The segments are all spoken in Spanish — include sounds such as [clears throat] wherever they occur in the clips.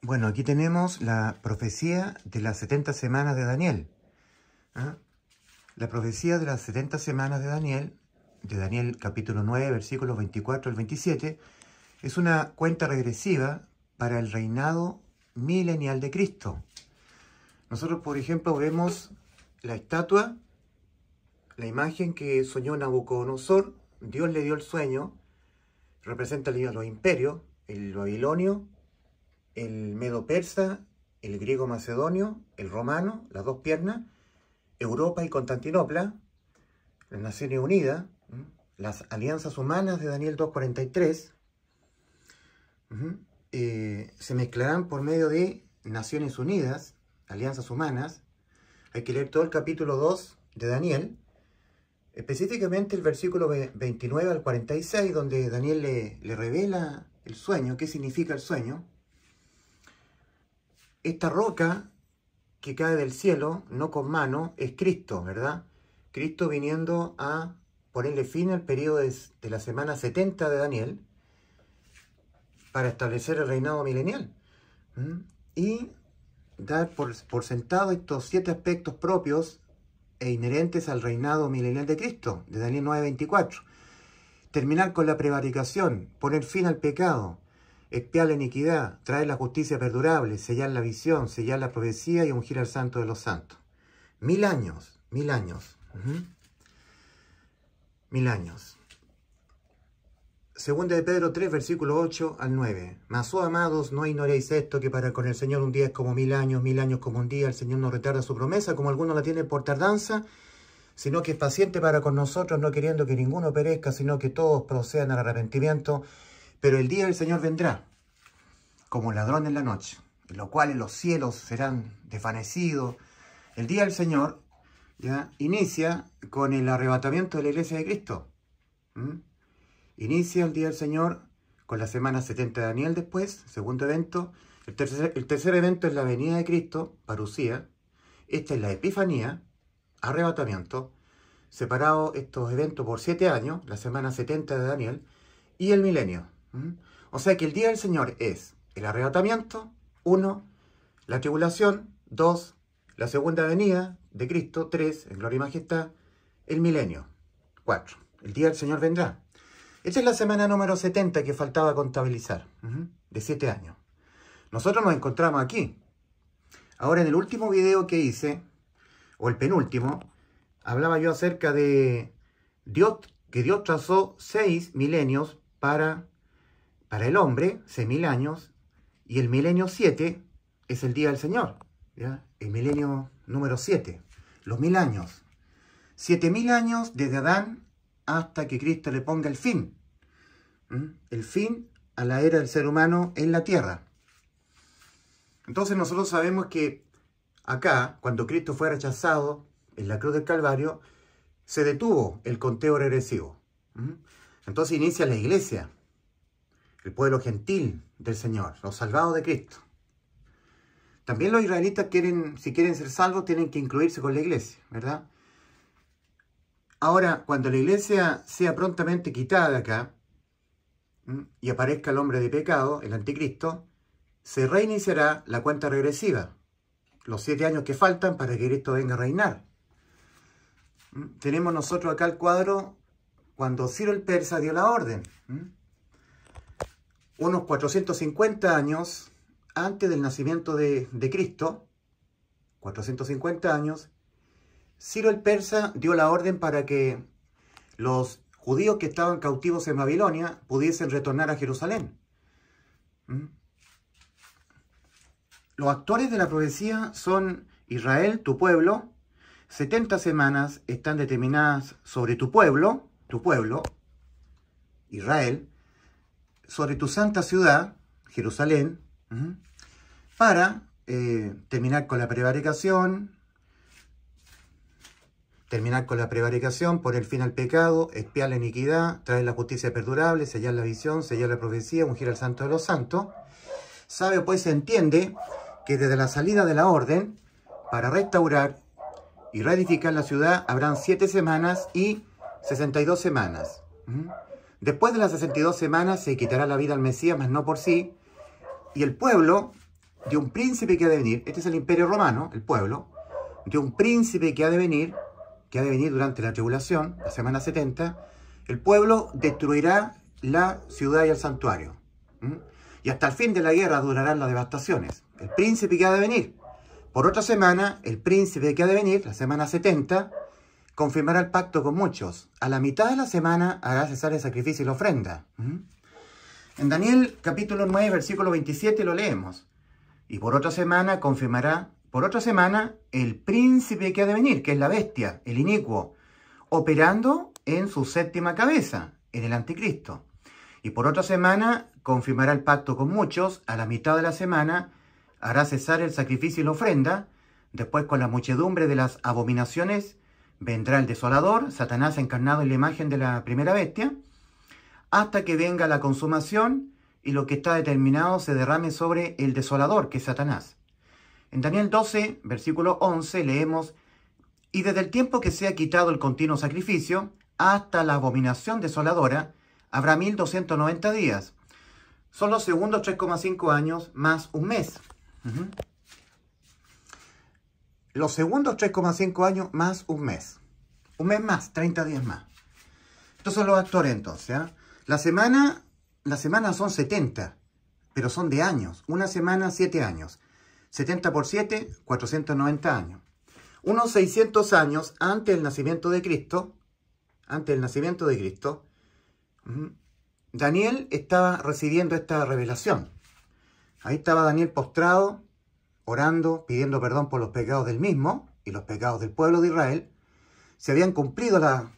Bueno, aquí tenemos la profecía de las 70 semanas de Daniel. ¿ah? La profecía de las 70 semanas de Daniel, de Daniel capítulo 9, versículos 24 al 27, es una cuenta regresiva para el reinado milenial de Cristo. Nosotros, por ejemplo, vemos la estatua, la imagen que soñó Nabucodonosor, Dios le dio el sueño, representa los imperios, el babilonio, el medo persa, el griego macedonio, el romano, las dos piernas, Europa y Constantinopla, las Naciones Unidas, las alianzas humanas de Daniel 243, eh, se mezclarán por medio de Naciones Unidas, alianzas humanas. Hay que leer todo el capítulo 2 de Daniel, específicamente el versículo 29 al 46, donde Daniel le, le revela el sueño, qué significa el sueño. Esta roca que cae del cielo, no con mano, es Cristo, ¿verdad? Cristo viniendo a ponerle fin al periodo de, la semana 70 de Daniel para establecer el reinado milenial. Y dar por, por, sentado estos siete aspectos propios e inherentes al reinado milenial de Cristo, de Daniel 9:24. Terminar con la prevaricación, poner fin al pecado, espiar la iniquidad, traer la justicia perdurable, sellar la visión, sellar la profecía y ungir al santo de los santos. Mil años, mil años. Mil años. Segunda de Pedro 3, versículo 8 al 9. Mas, oh amados, no ignoréis esto, que para con el Señor un día es como mil años, mil años como un día. El Señor no retarda su promesa, como algunos la tienen por tardanza, sino que es paciente para con nosotros, no queriendo que ninguno perezca, sino que todos procedan al arrepentimiento. Pero el día del Señor vendrá como ladrón en la noche, en lo cual los cielos serán desvanecidos. El día del Señor ¿ya? inicia con el arrebatamiento de la iglesia de Cristo. Inicia el día del Señor con la semana 70 de Daniel después, segundo evento. El tercer, el tercer evento es la venida de Cristo, parucía. Esta es la Epifanía, arrebatamiento, separado estos eventos por siete años, la semana 70 de Daniel, y el milenio, ¿Mm? O sea que el día del Señor es el arrebatamiento, 1, la tribulación, 2, la segunda venida de Cristo, 3, en gloria y majestad, el milenio, 4, el día del Señor vendrá. Esta es la semana número 70 que faltaba contabilizar, ¿Mm? de 7 años. Nosotros nos encontramos aquí. Ahora, en el último video que hice, o el penúltimo, hablaba yo acerca de Dios, que Dios trazó seis milenios para para el hombre, mil años, y el milenio siete es el día del Señor, el milenio número 7, los mil años. mil años desde Adán hasta que Cristo le ponga el fin, el fin a la era del ser humano en la tierra. Entonces nosotros sabemos que acá, cuando Cristo fue rechazado en la cruz del Calvario, se detuvo el conteo regresivo. Entonces inicia la iglesia, el pueblo gentil del Señor, los salvados de Cristo. También los israelitas quieren, si quieren ser salvos, tienen que incluirse con la iglesia, ¿verdad? Ahora, cuando la iglesia sea prontamente quitada acá y aparezca el hombre de pecado, el anticristo, se reiniciará la cuenta regresiva, los siete años que faltan para que Cristo venga a reinar. Tenemos nosotros acá el cuadro cuando Ciro el Persa dio la orden unos 450 años antes del nacimiento de, de Cristo, 450 años, Ciro el Persa dio la orden para que los judíos que estaban cautivos en Babilonia pudiesen retornar a Jerusalén. ¿Mm? Los actores de la profecía son Israel, tu pueblo, 70 semanas están determinadas sobre tu pueblo, tu pueblo, Israel, sobre tu santa ciudad, Jerusalén, para eh, terminar con la prevaricación, terminar con la prevaricación, por el fin al pecado, espiar la iniquidad, traer la justicia perdurable, sellar la visión, sellar la profecía, ungir al santo de los santos. Sabe pues, se entiende que desde la salida de la orden, para restaurar y reedificar la ciudad, habrán siete semanas y dos semanas. Después de las 62 semanas se quitará la vida al Mesías, mas no por sí. Y el pueblo de un príncipe que ha de venir, este es el imperio romano, el pueblo, de un príncipe que ha de venir, que ha de venir durante la tribulación, la semana 70, el pueblo destruirá la ciudad y el santuario. Y hasta el fin de la guerra durarán las devastaciones. El príncipe que ha de venir. Por otra semana, el príncipe que ha de venir, la semana 70, confirmará el pacto con muchos. A la mitad de la semana hará cesar el sacrificio y la ofrenda. En Daniel capítulo 9, versículo 27 lo leemos. Y por otra semana confirmará, por otra semana, el príncipe que ha de venir, que es la bestia, el inicuo, operando en su séptima cabeza, en el anticristo. Y por otra semana confirmará el pacto con muchos, a la mitad de la semana hará cesar el sacrificio y la ofrenda, después con la muchedumbre de las abominaciones vendrá el desolador, Satanás encarnado en la imagen de la primera bestia, hasta que venga la consumación y lo que está determinado se derrame sobre el desolador, que es Satanás. En Daniel 12, versículo 11, leemos, Y desde el tiempo que se ha quitado el continuo sacrificio, hasta la abominación desoladora, habrá 1290 días. Son los segundos 3,5 años más un mes. Los segundos 3,5 años más un mes. Un mes más, 30 días más. Estos son los actores entonces. ¿ah? La semana, la semana son 70, pero son de años. Una semana, 7 años. 70 por 7, 490 años. Unos 600 años antes del nacimiento de Cristo, antes del nacimiento de Cristo, Daniel estaba recibiendo esta revelación. Ahí estaba Daniel postrado orando, pidiendo perdón por los pecados del mismo y los pecados del pueblo de Israel, se habían cumplido la,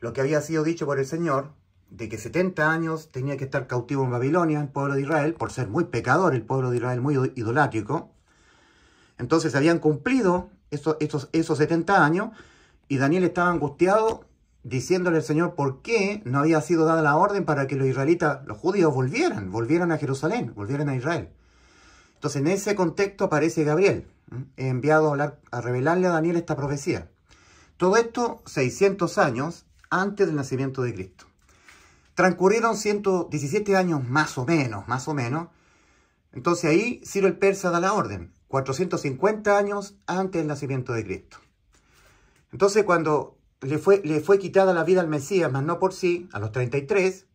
lo que había sido dicho por el Señor, de que 70 años tenía que estar cautivo en Babilonia, el pueblo de Israel, por ser muy pecador, el pueblo de Israel muy idolátrico. Entonces se habían cumplido esos, esos, esos 70 años y Daniel estaba angustiado diciéndole al Señor por qué no había sido dada la orden para que los israelitas, los judíos, volvieran, volvieran a Jerusalén, volvieran a Israel. Entonces, en ese contexto aparece Gabriel, enviado a, revelarle a Daniel esta profecía. Todo esto 600 años antes del nacimiento de Cristo. Transcurrieron 117 años más o menos, más o menos. Entonces ahí Ciro el Persa da la orden, 450 años antes del nacimiento de Cristo. Entonces cuando le fue, le fue quitada la vida al Mesías, más no por sí, a los 33,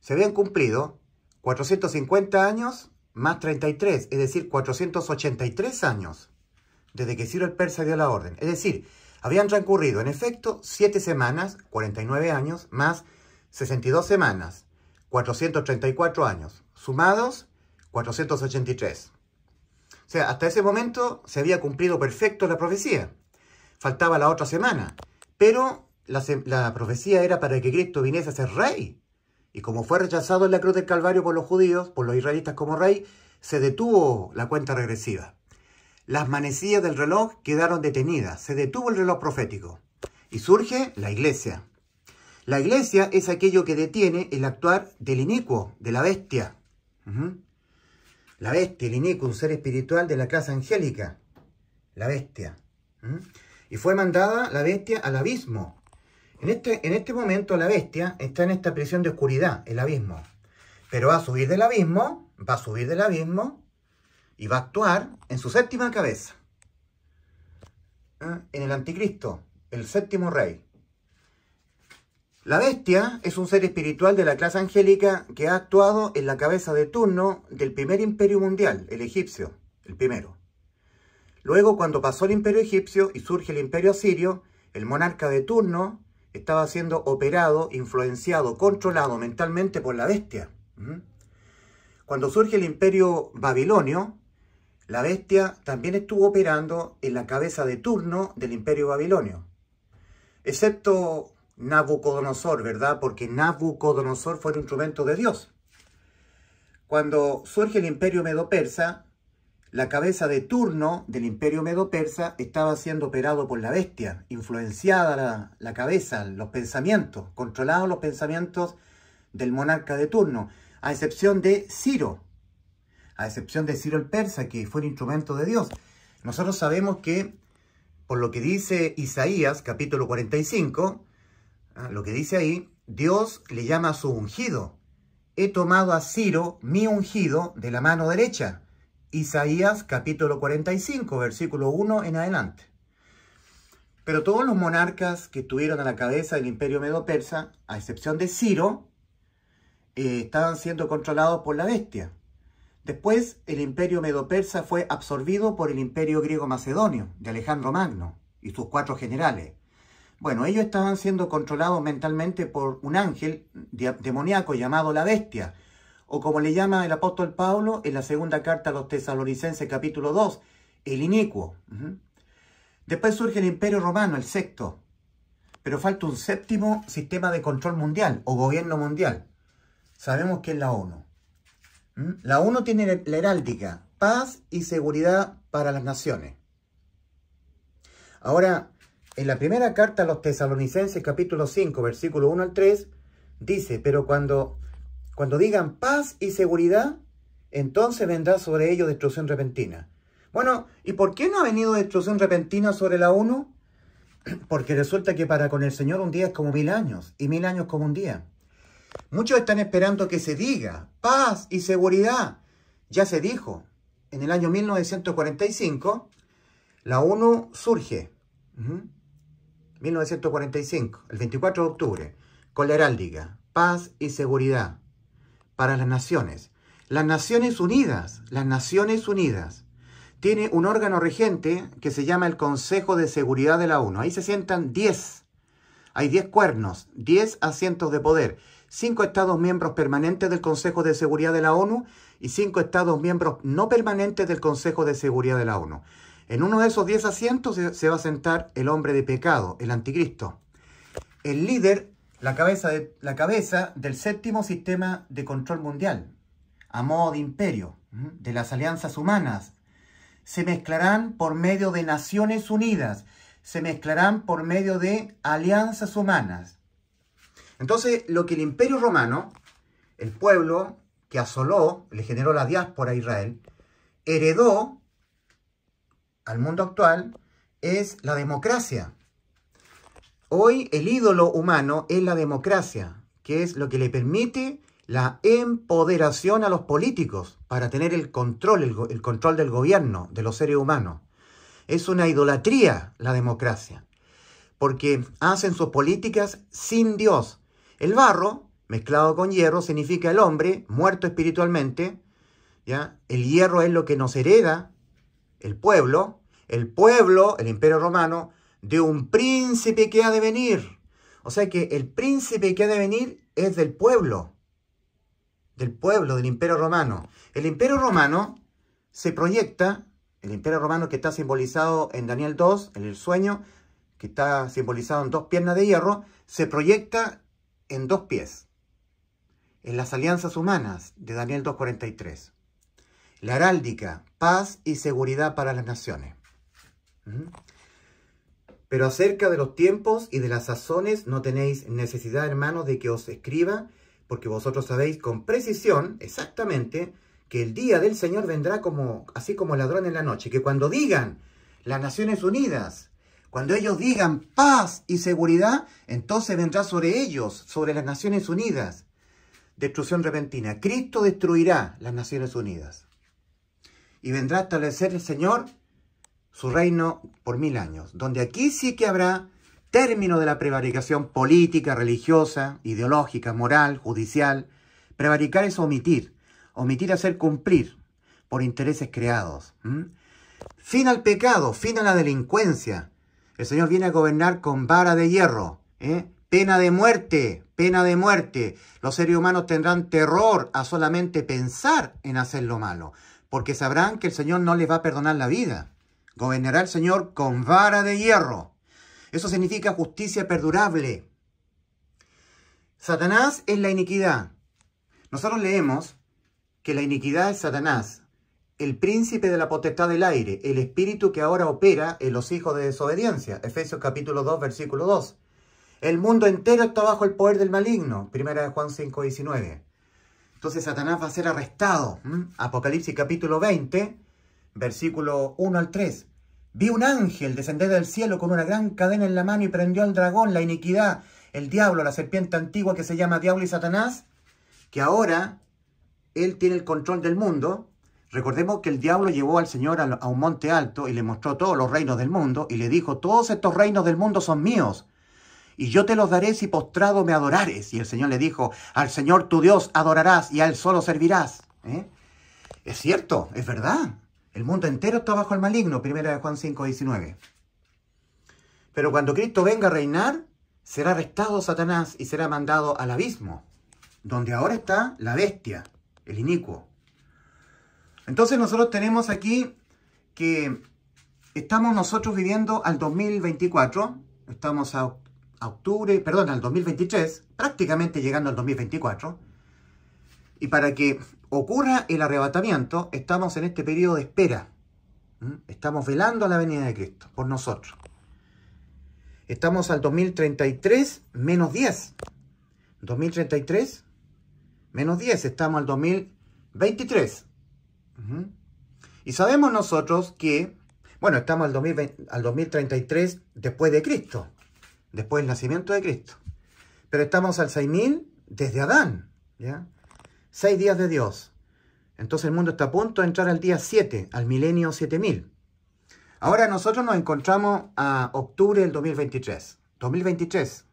se habían cumplido 450 años más 33, es decir, 483 años desde que Ciro el Persa dio la orden. Es decir, habían transcurrido, en efecto, 7 semanas, 49 años, más 62 semanas, 434 años, sumados 483. O sea, hasta ese momento se había cumplido perfecto la profecía. Faltaba la otra semana, pero la, la profecía era para que Cristo viniese a ser rey y como fue rechazado en la cruz del Calvario por los judíos, por los israelitas como rey, se detuvo la cuenta regresiva. Las manecillas del reloj quedaron detenidas, se detuvo el reloj profético. Y surge la iglesia. La iglesia es aquello que detiene el actuar del inicuo, de la bestia. La bestia, el inicuo, un ser espiritual de la casa angélica. La bestia. Y fue mandada la bestia al abismo, en este, en este momento la bestia está en esta prisión de oscuridad, el abismo. Pero va a subir del abismo, va a subir del abismo y va a actuar en su séptima cabeza. Ah, en el anticristo, el séptimo rey. La bestia es un ser espiritual de la clase angélica que ha actuado en la cabeza de turno del primer imperio mundial, el egipcio, el primero. Luego, cuando pasó el imperio egipcio y surge el imperio asirio, el monarca de turno estaba siendo operado, influenciado, controlado mentalmente por la bestia. Cuando surge el imperio babilonio, la bestia también estuvo operando en la cabeza de turno del imperio babilonio. Excepto Nabucodonosor, ¿verdad? Porque Nabucodonosor fue el instrumento de Dios. Cuando surge el imperio medo-persa, la cabeza de turno del imperio medo-persa estaba siendo operado por la bestia, influenciada la, cabeza, los pensamientos, controlados los pensamientos del monarca de turno, a excepción de Ciro, a excepción de Ciro el persa, que fue el instrumento de Dios. Nosotros sabemos que, por lo que dice Isaías, capítulo 45, ah, lo que dice ahí, Dios le llama a su ungido. He tomado a Ciro, mi ungido, de la mano derecha Isaías capítulo 45, versículo 1 en adelante. Pero todos los monarcas que estuvieron a la cabeza del imperio medo-persa, a excepción de Ciro, eh, estaban siendo controlados por la bestia. Después, el imperio medo-persa fue absorbido por el imperio griego-macedonio de Alejandro Magno y sus cuatro generales. Bueno, ellos estaban siendo controlados mentalmente por un ángel demoníaco llamado la bestia, o como le llama el apóstol Pablo en la segunda carta a los tesalonicenses capítulo 2, el inicuo. Después surge el imperio romano, el sexto, pero falta un séptimo sistema de control mundial o gobierno mundial. Sabemos que es la ONU. La ONU tiene la heráldica, paz y seguridad para las naciones. Ahora, en la primera carta a los tesalonicenses capítulo 5, versículo 1 al 3, dice, pero cuando cuando digan paz y seguridad, entonces vendrá sobre ellos destrucción repentina. Bueno, ¿y por qué no ha venido destrucción repentina sobre la ONU? [clears throat] Porque resulta que para con el Señor un día es como mil años y mil años como un día. Muchos están esperando que se diga paz y seguridad. Ya se dijo, en el año 1945, la ONU surge. 1945, el 24 de octubre, con la heráldica, paz y seguridad para las naciones. Las Naciones Unidas, las Naciones Unidas, tiene un órgano regente que se llama el Consejo de Seguridad de la ONU. Ahí se sientan 10. Hay 10 cuernos, 10 asientos de poder, Cinco estados miembros permanentes del Consejo de Seguridad de la ONU y cinco estados miembros no permanentes del Consejo de Seguridad de la ONU. En uno de esos 10 asientos se va a sentar el hombre de pecado, el anticristo. El líder la cabeza, de, la cabeza del séptimo sistema de control mundial, a modo de imperio, de las alianzas humanas. Se mezclarán por medio de Naciones Unidas, se mezclarán por medio de alianzas humanas. Entonces, lo que el imperio romano, el pueblo que asoló, le generó la diáspora a Israel, heredó al mundo actual, es la democracia. Hoy el ídolo humano es la democracia, que es lo que le permite la empoderación a los políticos para tener el control, el, control del gobierno, de los seres humanos. Es una idolatría la democracia, porque hacen sus políticas sin Dios. El barro, mezclado con hierro, significa el hombre muerto espiritualmente. ¿ya? El hierro es lo que nos hereda el pueblo. El pueblo, el imperio romano, de un príncipe que ha de venir. O sea que el príncipe que ha de venir es del pueblo, del pueblo, del imperio romano. El imperio romano se proyecta, el imperio romano que está simbolizado en Daniel 2, en el sueño, que está simbolizado en dos piernas de hierro, se proyecta en dos pies, en las alianzas humanas de Daniel 2.43. La heráldica, paz y seguridad para las naciones. Pero acerca de los tiempos y de las sazones no tenéis necesidad, hermanos, de que os escriba, porque vosotros sabéis con precisión, exactamente, que el día del Señor vendrá como así como ladrón en la noche, que cuando digan las Naciones Unidas, cuando ellos digan paz y seguridad, entonces vendrá sobre ellos, sobre las Naciones Unidas, destrucción repentina. Cristo destruirá las Naciones Unidas. Y vendrá a establecer el Señor su reino por mil años, donde aquí sí que habrá término de la prevaricación política, religiosa, ideológica, moral, judicial. Prevaricar es omitir, omitir hacer cumplir por intereses creados. Fin al pecado, fin a la delincuencia. El Señor viene a gobernar con vara de hierro, ¿eh? pena de muerte, pena de muerte. Los seres humanos tendrán terror a solamente pensar en hacer lo malo, porque sabrán que el Señor no les va a perdonar la vida. Gobernará el Señor con vara de hierro. Eso significa justicia perdurable. Satanás es la iniquidad. Nosotros leemos que la iniquidad es Satanás, el príncipe de la potestad del aire, el espíritu que ahora opera en los hijos de desobediencia. Efesios capítulo 2, versículo 2. El mundo entero está bajo el poder del maligno. Primera de Juan 5, 19. Entonces Satanás va a ser arrestado. Apocalipsis capítulo 20, versículo 1 al 3. Vi un ángel descender del cielo con una gran cadena en la mano y prendió al dragón, la iniquidad, el diablo, la serpiente antigua que se llama Diablo y Satanás, que ahora él tiene el control del mundo. Recordemos que el diablo llevó al Señor a un monte alto y le mostró todos los reinos del mundo y le dijo, todos estos reinos del mundo son míos y yo te los daré si postrado me adorares. Y el Señor le dijo, al Señor tu Dios adorarás y a Él solo servirás. ¿eh? Es cierto, es verdad. El mundo entero está bajo el maligno, primera de Juan 5, 19. Pero cuando Cristo venga a reinar, será arrestado Satanás y será mandado al abismo, donde ahora está la bestia, el inicuo. Entonces nosotros tenemos aquí que estamos nosotros viviendo al 2024, estamos a, octubre, perdón, al 2023, prácticamente llegando al 2024, y para que ocurra el arrebatamiento, estamos en este periodo de espera. Estamos velando a la venida de Cristo por nosotros. Estamos al 2033 menos 10. 2033 menos 10. Estamos al 2023. Y sabemos nosotros que, bueno, estamos al, 2020, al 2033 después de Cristo. Después del nacimiento de Cristo. Pero estamos al 6000 desde Adán. ¿Ya? seis días de Dios. Entonces el mundo está a punto de entrar al día 7, al milenio 7000. Ahora nosotros nos encontramos a octubre del 2023. 2023.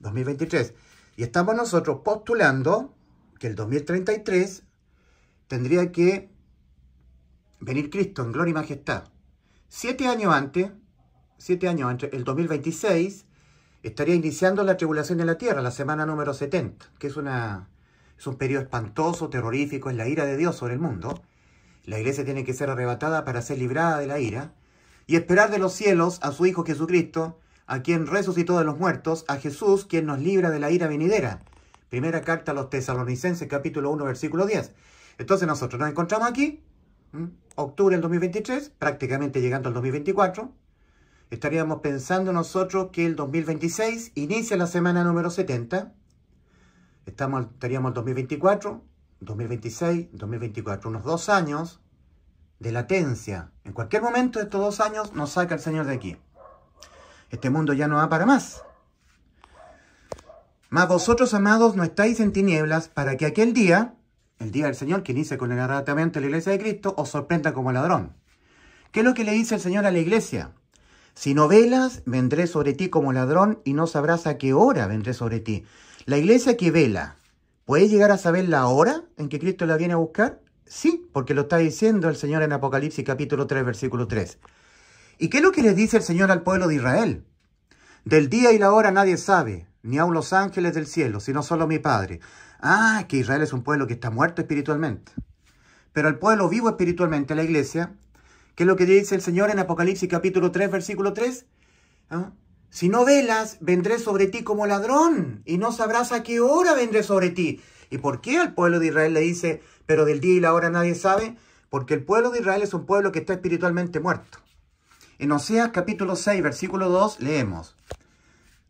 2023. Y estamos nosotros postulando que el 2033 tendría que venir Cristo en gloria y majestad. Siete años antes, siete años antes, el 2026, estaría iniciando la tribulación de la tierra, la semana número 70, que es una es un periodo espantoso, terrorífico, es la ira de Dios sobre el mundo. La iglesia tiene que ser arrebatada para ser librada de la ira y esperar de los cielos a su Hijo Jesucristo, a quien resucitó de los muertos, a Jesús, quien nos libra de la ira venidera. Primera carta a los tesalonicenses, capítulo 1, versículo 10. Entonces nosotros nos encontramos aquí, octubre del 2023, prácticamente llegando al 2024. Estaríamos pensando nosotros que el 2026 inicia la semana número 70, estamos, estaríamos en 2024, 2026, 2024, unos dos años de latencia. En cualquier momento de estos dos años nos saca el Señor de aquí. Este mundo ya no va para más. Mas vosotros, amados, no estáis en tinieblas para que aquel día, el día del Señor que inicia con el arrebatamiento de la iglesia de Cristo, os sorprenda como ladrón. ¿Qué es lo que le dice el Señor a la iglesia? Si no velas, vendré sobre ti como ladrón y no sabrás a qué hora vendré sobre ti. ¿La iglesia que vela puede llegar a saber la hora en que Cristo la viene a buscar? Sí, porque lo está diciendo el Señor en Apocalipsis capítulo 3, versículo 3. ¿Y qué es lo que le dice el Señor al pueblo de Israel? Del día y la hora nadie sabe, ni aun los ángeles del cielo, sino solo mi Padre. Ah, que Israel es un pueblo que está muerto espiritualmente. Pero el pueblo vivo espiritualmente, la iglesia, ¿qué es lo que dice el Señor en Apocalipsis capítulo 3, versículo 3? Si no velas, vendré sobre ti como ladrón, y no sabrás a qué hora vendré sobre ti. ¿Y por qué al pueblo de Israel le dice, pero del día y la hora nadie sabe? Porque el pueblo de Israel es un pueblo que está espiritualmente muerto. En Oseas capítulo 6, versículo 2, leemos,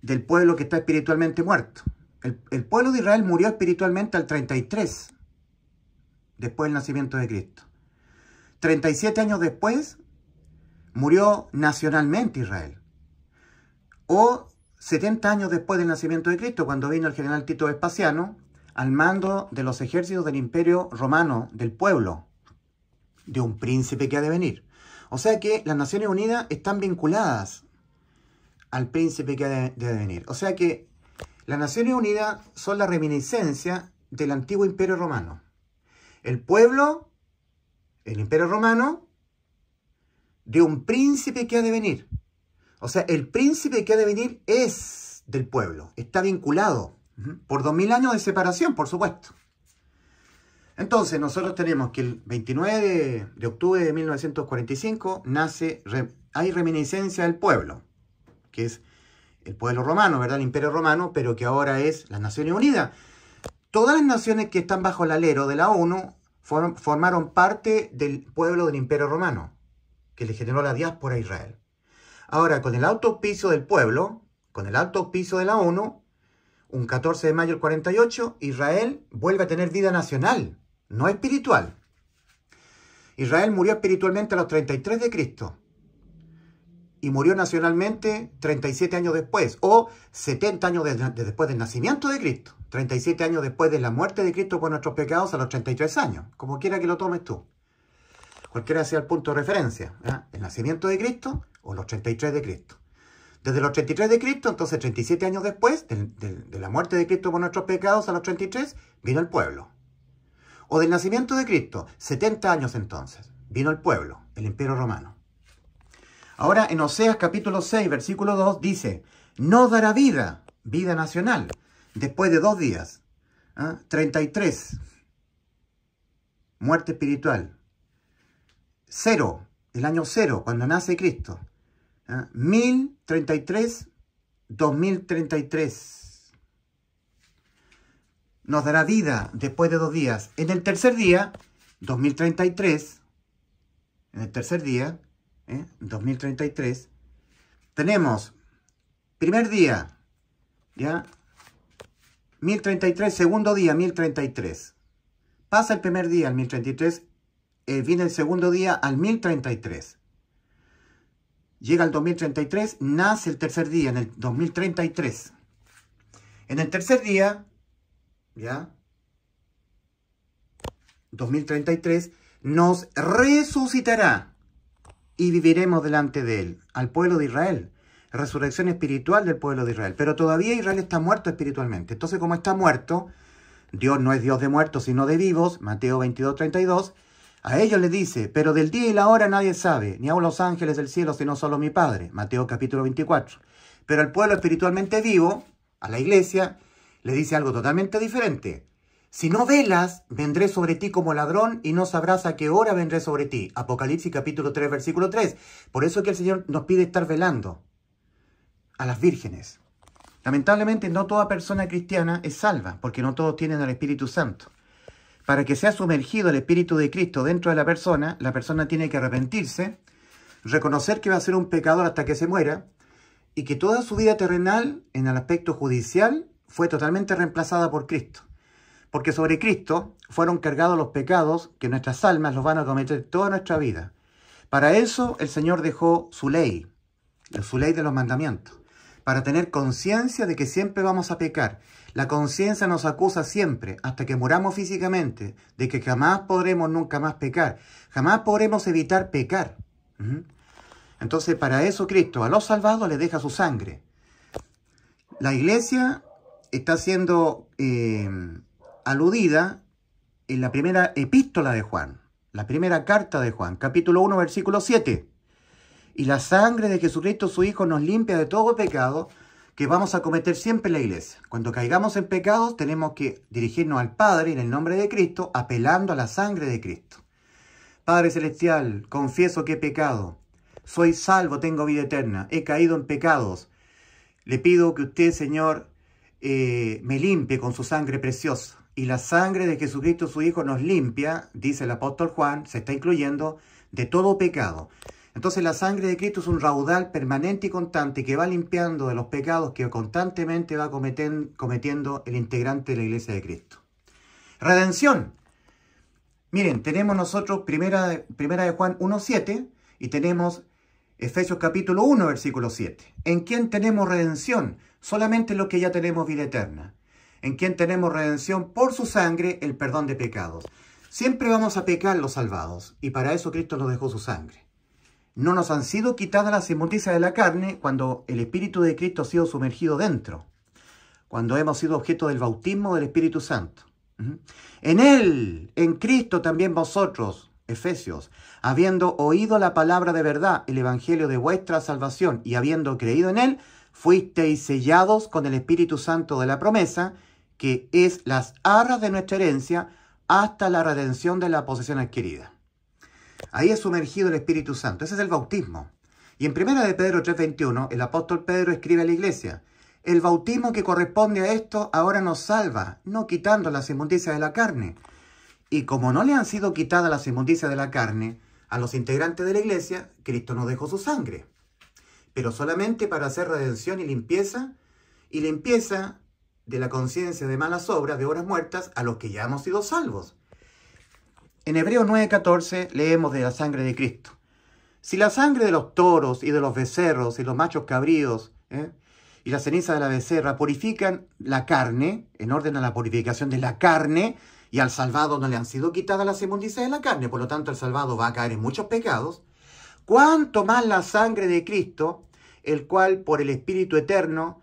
del pueblo que está espiritualmente muerto. El, pueblo de Israel murió espiritualmente al 33, después del nacimiento de Cristo. 37 años después, murió nacionalmente Israel o 70 años después del nacimiento de Cristo, cuando vino el general Tito Vespasiano al mando de los ejércitos del imperio romano, del pueblo, de un príncipe que ha de venir. O sea que las Naciones Unidas están vinculadas al príncipe que ha de, de venir. O sea que las Naciones Unidas son la reminiscencia del antiguo imperio romano. El pueblo, el imperio romano, de un príncipe que ha de venir. O sea, el príncipe que ha de venir es del pueblo, está vinculado por dos mil años de separación, por supuesto. Entonces, nosotros tenemos que el 29 de, octubre de 1945 nace, hay reminiscencia del pueblo, que es el pueblo romano, ¿verdad? El imperio romano, pero que ahora es las Naciones Unidas. Todas las naciones que están bajo el alero de la ONU formaron parte del pueblo del imperio romano, que le generó la diáspora a Israel. Ahora, con el alto piso del pueblo, con el alto piso de la ONU, un 14 de mayo del 48, Israel vuelve a tener vida nacional, no espiritual. Israel murió espiritualmente a los 33 de Cristo y murió nacionalmente 37 años después, o 70 años después del nacimiento de Cristo, 37 años después de la muerte de Cristo por nuestros pecados a los 33 años, como quiera que lo tomes tú. Cualquiera sea el punto de referencia. El nacimiento de Cristo o los 33 de Cristo. Desde los 33 de Cristo, entonces 37 años después de, la muerte de Cristo por nuestros pecados a los 33, vino el pueblo. O del nacimiento de Cristo, 70 años entonces, vino el pueblo, el imperio romano. Ahora en Oseas capítulo 6, versículo 2 dice, no dará vida, vida nacional, después de dos días. 33, ¿eh? muerte espiritual. Cero, el año cero, cuando nace Cristo. 1033, 2033. Nos dará vida después de dos días. En el tercer día, 2033. En el tercer día, 2033. ¿eh? Tenemos, primer día, ¿ya? 1033, segundo día, 1033. Pasa el primer día al 1033, eh, viene el segundo día al 1033. Llega el 2033, nace el tercer día, en el 2033. En el tercer día, ¿ya? 2033, nos resucitará y viviremos delante de él, al pueblo de Israel. Resurrección espiritual del pueblo de Israel. Pero todavía Israel está muerto espiritualmente. Entonces, como está muerto, Dios no es Dios de muertos, sino de vivos, Mateo 22, 32, a ellos les dice, pero del día y la hora nadie sabe, ni aun los ángeles del cielo, sino solo mi Padre. Mateo capítulo 24. Pero el pueblo espiritualmente vivo, a la iglesia, le dice algo totalmente diferente. Si no velas, vendré sobre ti como ladrón y no sabrás a qué hora vendré sobre ti. Apocalipsis capítulo 3, versículo 3. Por eso es que el Señor nos pide estar velando a las vírgenes. Lamentablemente no toda persona cristiana es salva, porque no todos tienen al Espíritu Santo para que sea sumergido el Espíritu de Cristo dentro de la persona, la persona tiene que arrepentirse, reconocer que va a ser un pecador hasta que se muera y que toda su vida terrenal en el aspecto judicial fue totalmente reemplazada por Cristo. Porque sobre Cristo fueron cargados los pecados que nuestras almas los van a cometer toda nuestra vida. Para eso el Señor dejó su ley, su ley de los mandamientos, para tener conciencia de que siempre vamos a pecar la conciencia nos acusa siempre, hasta que muramos físicamente, de que jamás podremos nunca más pecar, jamás podremos evitar pecar. Entonces, para eso Cristo a los salvados les deja su sangre. La iglesia está siendo eh, aludida en la primera epístola de Juan, la primera carta de Juan, capítulo 1, versículo 7. Y la sangre de Jesucristo, su Hijo, nos limpia de todo pecado que vamos a cometer siempre en la iglesia. Cuando caigamos en pecados tenemos que dirigirnos al Padre en el nombre de Cristo, apelando a la sangre de Cristo. Padre Celestial, confieso que he pecado. Soy salvo, tengo vida eterna. He caído en pecados. Le pido que usted, Señor, eh, me limpie con su sangre preciosa. Y la sangre de Jesucristo, su Hijo, nos limpia, dice el apóstol Juan, se está incluyendo, de todo pecado. Entonces la sangre de Cristo es un raudal permanente y constante que va limpiando de los pecados que constantemente va cometiendo el integrante de la iglesia de Cristo. Redención. Miren, tenemos nosotros primera primera de Juan 1.7 y tenemos Efesios capítulo 1, versículo 7. ¿En quién tenemos redención? Solamente en los que ya tenemos vida eterna. ¿En quién tenemos redención? Por su sangre, el perdón de pecados. Siempre vamos a pecar los salvados y para eso Cristo nos dejó su sangre no nos han sido quitadas las inmundicias de la carne cuando el Espíritu de Cristo ha sido sumergido dentro, cuando hemos sido objeto del bautismo del Espíritu Santo. En Él, en Cristo también vosotros, Efesios, habiendo oído la palabra de verdad, el Evangelio de vuestra salvación, y habiendo creído en Él, fuisteis sellados con el Espíritu Santo de la promesa, que es las arras de nuestra herencia, hasta la redención de la posesión adquirida. Ahí es sumergido el Espíritu Santo. Ese es el bautismo. Y en 1 de Pedro 3:21, el apóstol Pedro escribe a la iglesia, el bautismo que corresponde a esto ahora nos salva, no quitando las inmundicias de la carne. Y como no le han sido quitadas las inmundicias de la carne a los integrantes de la iglesia, Cristo no dejó su sangre. Pero solamente para hacer redención y limpieza, y limpieza de la conciencia de malas obras, de obras muertas, a los que ya hemos sido salvos. En Hebreos 9:14 leemos de la sangre de Cristo. Si la sangre de los toros y de los becerros y los machos cabríos ¿eh? y la ceniza de la becerra purifican la carne, en orden a la purificación de la carne, y al salvado no le han sido quitadas las inmundicias de la carne, por lo tanto el salvado va a caer en muchos pecados, ¿cuánto más la sangre de Cristo, el cual por el Espíritu Eterno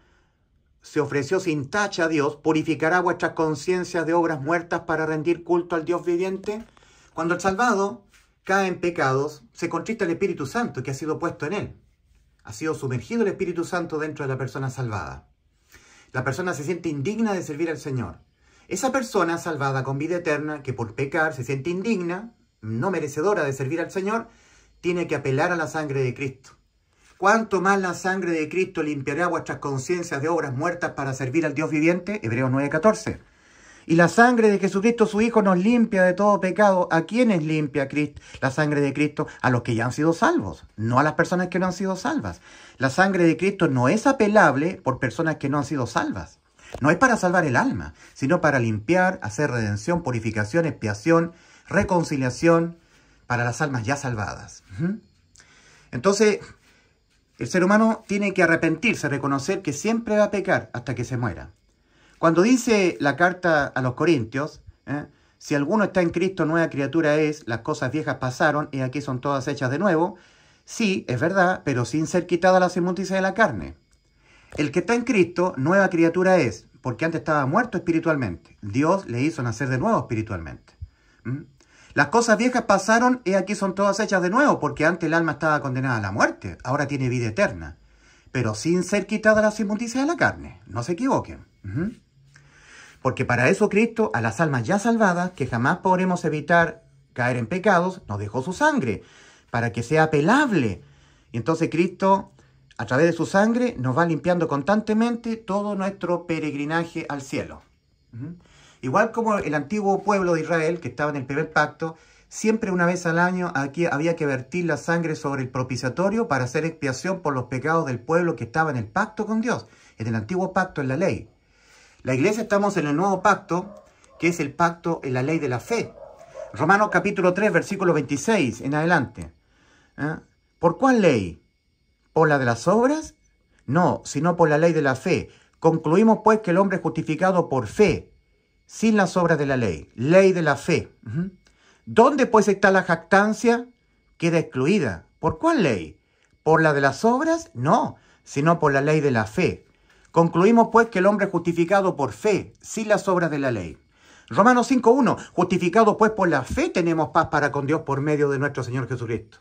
se ofreció sin tacha a Dios, purificará vuestras conciencias de obras muertas para rendir culto al Dios viviente. Cuando el salvado cae en pecados, se contrista el Espíritu Santo que ha sido puesto en él. Ha sido sumergido el Espíritu Santo dentro de la persona salvada. La persona se siente indigna de servir al Señor. Esa persona salvada con vida eterna, que por pecar se siente indigna, no merecedora de servir al Señor, tiene que apelar a la sangre de Cristo. ¿Cuánto más la sangre de Cristo limpiará vuestras conciencias de obras muertas para servir al Dios viviente? Hebreos 9:14. Y la sangre de Jesucristo, su Hijo, nos limpia de todo pecado. ¿A quiénes limpia Cristo? la sangre de Cristo? A los que ya han sido salvos, no a las personas que no han sido salvas. La sangre de Cristo no es apelable por personas que no han sido salvas. No es para salvar el alma, sino para limpiar, hacer redención, purificación, expiación, reconciliación para las almas ya salvadas. Entonces, el ser humano tiene que arrepentirse, reconocer que siempre va a pecar hasta que se muera. Cuando dice la carta a los Corintios, ¿eh? si alguno está en Cristo, nueva criatura es, las cosas viejas pasaron y aquí son todas hechas de nuevo, sí, es verdad, pero sin ser quitada la inmundicias de la carne. El que está en Cristo, nueva criatura es, porque antes estaba muerto espiritualmente. Dios le hizo nacer de nuevo espiritualmente. ¿Mm? Las cosas viejas pasaron y aquí son todas hechas de nuevo, porque antes el alma estaba condenada a la muerte, ahora tiene vida eterna, pero sin ser quitada la inmundicias de la carne. No se equivoquen. ¿Mm? Porque para eso Cristo, a las almas ya salvadas, que jamás podremos evitar caer en pecados, nos dejó su sangre, para que sea apelable. Y entonces Cristo, a través de su sangre, nos va limpiando constantemente todo nuestro peregrinaje al cielo. Igual como el antiguo pueblo de Israel, que estaba en el primer pacto, siempre una vez al año aquí había que vertir la sangre sobre el propiciatorio para hacer expiación por los pecados del pueblo que estaba en el pacto con Dios, en el antiguo pacto en la ley. La iglesia estamos en el nuevo pacto, que es el pacto en la ley de la fe. Romanos capítulo 3, versículo 26, en adelante. ¿Ah? ¿Por cuál ley? ¿Por la de las obras? No, sino por la ley de la fe. Concluimos pues que el hombre es justificado por fe, sin las obras de la ley. Ley de la fe. ¿Dónde pues está la jactancia? Queda excluida. ¿Por cuál ley? ¿Por la de las obras? No, sino por la ley de la fe. Concluimos pues que el hombre es justificado por fe, sin las obras de la ley. Romanos 5.1, justificado pues por la fe tenemos paz para con Dios por medio de nuestro Señor Jesucristo.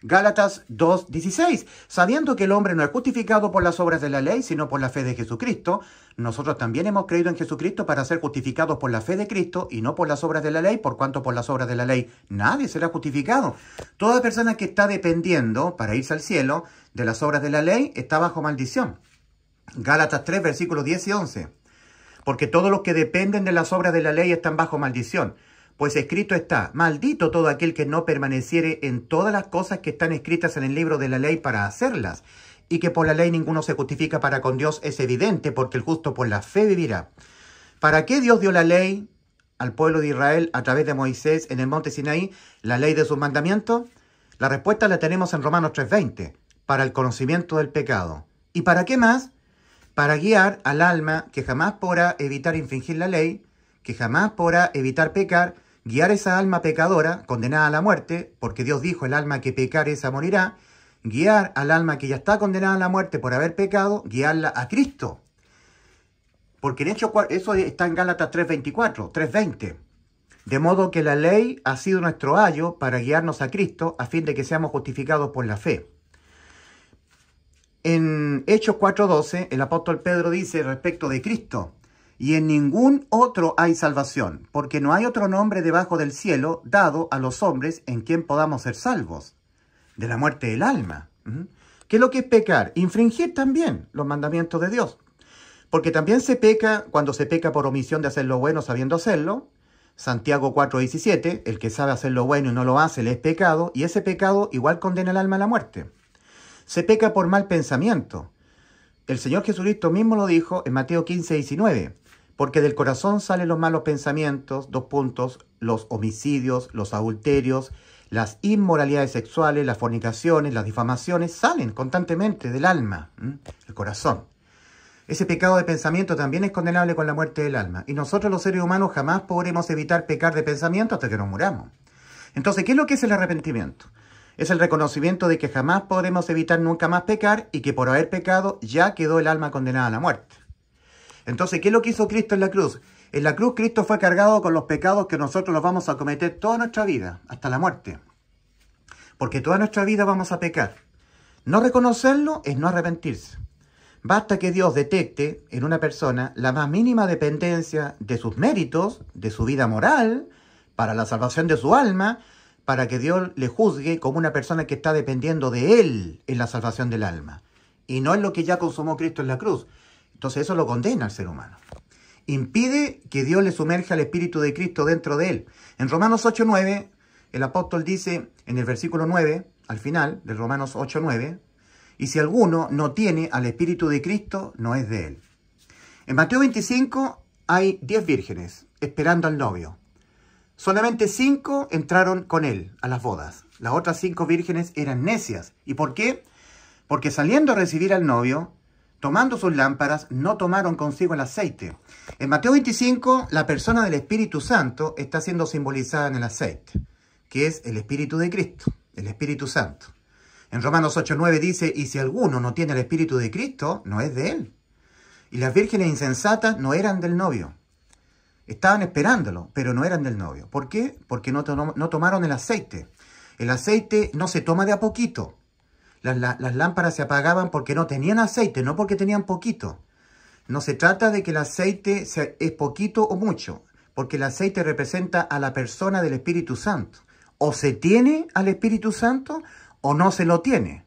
Gálatas 2.16, sabiendo que el hombre no es justificado por las obras de la ley, sino por la fe de Jesucristo, nosotros también hemos creído en Jesucristo para ser justificados por la fe de Cristo y no por las obras de la ley, por cuanto por las obras de la ley nadie será justificado. Toda persona que está dependiendo para irse al cielo de las obras de la ley está bajo maldición. Gálatas 3, versículos 10 y 11. Porque todos los que dependen de las obras de la ley están bajo maldición. Pues escrito está, maldito todo aquel que no permaneciere en todas las cosas que están escritas en el libro de la ley para hacerlas, y que por la ley ninguno se justifica para con Dios es evidente, porque el justo por la fe vivirá. ¿Para qué Dios dio la ley al pueblo de Israel a través de Moisés en el monte Sinaí, la ley de sus mandamientos? La respuesta la tenemos en Romanos 3:20, para el conocimiento del pecado. ¿Y para qué más? para guiar al alma que jamás podrá evitar infringir la ley, que jamás podrá evitar pecar, guiar esa alma pecadora, condenada a la muerte, porque Dios dijo, el alma que pecar esa morirá, guiar al alma que ya está condenada a la muerte por haber pecado, guiarla a Cristo. Porque en hecho, eso está en Gálatas 3.24, 3.20. De modo que la ley ha sido nuestro ayo para guiarnos a Cristo, a fin de que seamos justificados por la fe. En Hechos 4.12, el apóstol Pedro dice respecto de Cristo, y en ningún otro hay salvación, porque no hay otro nombre debajo del cielo dado a los hombres en quien podamos ser salvos, de la muerte del alma. ¿Mm? ¿Qué es lo que es pecar? Infringir también los mandamientos de Dios. Porque también se peca cuando se peca por omisión de hacer lo bueno sabiendo hacerlo. Santiago 4:17, el que sabe hacer lo bueno y no lo hace, le es pecado, y ese pecado igual condena el alma a la muerte se peca por mal pensamiento. El Señor Jesucristo mismo lo dijo en Mateo 15, 19, porque del corazón salen los malos pensamientos, dos puntos, los homicidios, los adulterios, las inmoralidades sexuales, las fornicaciones, las difamaciones, salen constantemente del alma, el corazón. Ese pecado de pensamiento también es condenable con la muerte del alma, y nosotros los seres humanos jamás podremos evitar pecar de pensamiento hasta que nos muramos. Entonces, ¿qué es lo que es el arrepentimiento? Es el reconocimiento de que jamás podremos evitar nunca más pecar y que por haber pecado ya quedó el alma condenada a la muerte. Entonces, ¿qué es lo que hizo Cristo en la cruz? En la cruz Cristo fue cargado con los pecados que nosotros los vamos a cometer toda nuestra vida, hasta la muerte. Porque toda nuestra vida vamos a pecar. No reconocerlo es no arrepentirse. Basta que Dios detecte en una persona la más mínima dependencia de sus méritos, de su vida moral, para la salvación de su alma, para que Dios le juzgue como una persona que está dependiendo de Él en la salvación del alma. Y no es lo que ya consumó Cristo en la cruz. Entonces eso lo condena al ser humano. Impide que Dios le sumerja al Espíritu de Cristo dentro de él. En Romanos 8.9, el apóstol dice en el versículo 9, al final de Romanos 8.9, y si alguno no tiene al Espíritu de Cristo, no es de él. En Mateo 25 hay 10 vírgenes esperando al novio. Solamente cinco entraron con él a las bodas. Las otras cinco vírgenes eran necias. ¿Y por qué? Porque saliendo a recibir al novio, tomando sus lámparas, no tomaron consigo el aceite. En Mateo 25, la persona del Espíritu Santo está siendo simbolizada en el aceite, que es el Espíritu de Cristo, el Espíritu Santo. En Romanos 8.9 dice, y si alguno no tiene el Espíritu de Cristo, no es de él. Y las vírgenes insensatas no eran del novio. Estaban esperándolo, pero no eran del novio. ¿Por qué? Porque no, tomaron el aceite. El aceite no se toma de a poquito. Las, lámparas se apagaban porque no tenían aceite, no porque tenían poquito. No se trata de que el aceite es poquito o mucho, porque el aceite representa a la persona del Espíritu Santo. O se tiene al Espíritu Santo o no se lo tiene.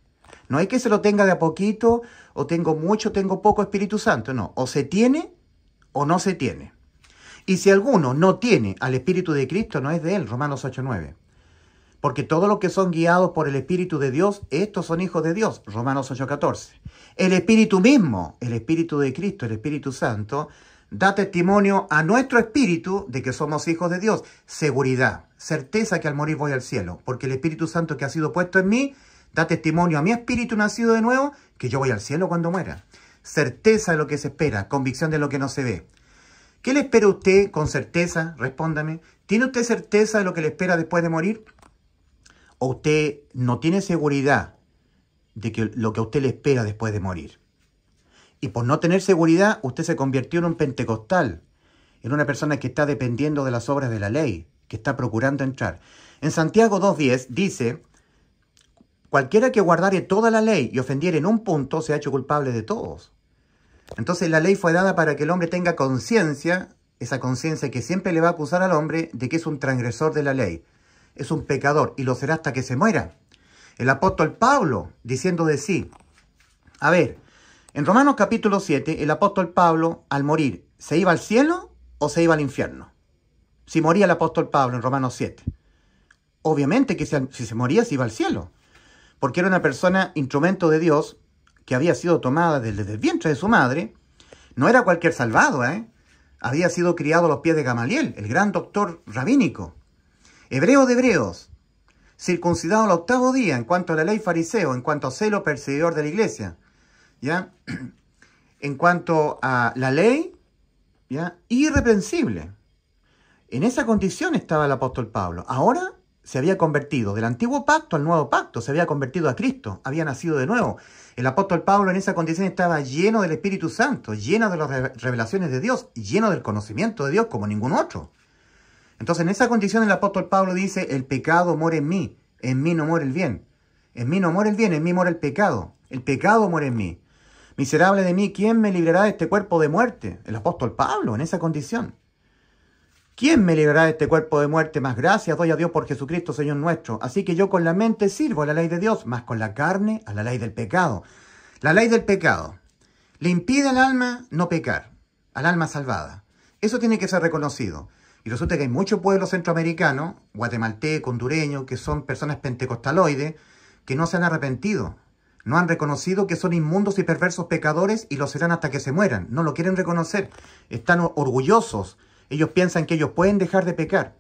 No hay que se lo tenga de a poquito, o tengo mucho, tengo poco Espíritu Santo, no. O se tiene o no se tiene. Y si alguno no tiene al Espíritu de Cristo, no es de él, Romanos 8.9. Porque todos los que son guiados por el Espíritu de Dios, estos son hijos de Dios, Romanos 8.14. El Espíritu mismo, el Espíritu de Cristo, el Espíritu Santo, da testimonio a nuestro espíritu de que somos hijos de Dios. Seguridad, certeza que al morir voy al cielo, porque el Espíritu Santo que ha sido puesto en mí da testimonio a mi espíritu nacido de nuevo que yo voy al cielo cuando muera. Certeza de lo que se espera, convicción de lo que no se ve. ¿Qué le espera a usted con certeza? Respóndame. ¿Tiene usted certeza de lo que le espera después de morir? ¿O usted no tiene seguridad de que lo que a usted le espera después de morir? Y por no tener seguridad, usted se convirtió en un pentecostal, en una persona que está dependiendo de las obras de la ley, que está procurando entrar. En Santiago 2.10 dice, cualquiera que guardare toda la ley y ofendiere en un punto, se ha hecho culpable de todos. Entonces la ley fue dada para que el hombre tenga conciencia, esa conciencia que siempre le va a acusar al hombre de que es un transgresor de la ley, es un pecador y lo será hasta que se muera. El apóstol Pablo diciendo de sí, a ver, en Romanos capítulo 7, el apóstol Pablo al morir, ¿se iba al cielo o se iba al infierno? Si moría el apóstol Pablo en Romanos 7. Obviamente que si se moría se iba al cielo, porque era una persona, instrumento de Dios, que había sido tomada desde el vientre de su madre, no era cualquier salvado, ¿eh? Había sido criado a los pies de Gamaliel, el gran doctor rabínico. Hebreo de hebreos, circuncidado al octavo día en cuanto a la ley fariseo, en cuanto a celo perseguidor de la iglesia, ¿ya? [clears throat] En cuanto a la ley, ¿ya? Irreprensible. En esa condición estaba el apóstol Pablo. Ahora se había convertido del antiguo pacto al nuevo pacto, se había convertido a Cristo, había nacido de nuevo, el apóstol Pablo en esa condición estaba lleno del Espíritu Santo, lleno de las revelaciones de Dios, lleno del conocimiento de Dios como ningún otro. Entonces en esa condición el apóstol Pablo dice, el pecado mora en mí, en mí no muere el bien. En mí no muere el bien, en mí muere el pecado. El pecado muere en mí. Miserable de mí, ¿quién me librará de este cuerpo de muerte? El apóstol Pablo en esa condición. ¿Quién me librará de este cuerpo de muerte? Más gracias doy a Dios por Jesucristo, Señor nuestro. Así que yo con la mente sirvo a la ley de Dios, más con la carne a la ley del pecado. La ley del pecado le impide al alma no pecar, al alma salvada. Eso tiene que ser reconocido. Y resulta que hay muchos pueblos centroamericanos, guatemaltecos, hondureños, que son personas pentecostaloides, que no se han arrepentido. No han reconocido que son inmundos y perversos pecadores y lo serán hasta que se mueran. No lo quieren reconocer. Están orgullosos ellos piensan que ellos pueden dejar de pecar.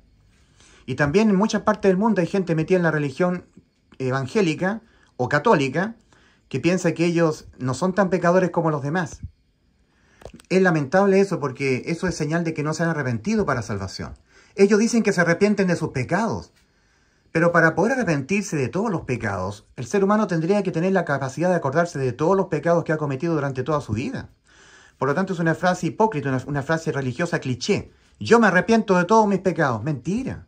Y también en muchas partes del mundo hay gente metida en la religión evangélica o católica que piensa que ellos no son tan pecadores como los demás. Es lamentable eso porque eso es señal de que no se han arrepentido para salvación. Ellos dicen que se arrepienten de sus pecados, pero para poder arrepentirse de todos los pecados, el ser humano tendría que tener la capacidad de acordarse de todos los pecados que ha cometido durante toda su vida. Por lo tanto, es una frase hipócrita, una, una frase religiosa cliché, yo me arrepiento de todos mis pecados. Mentira.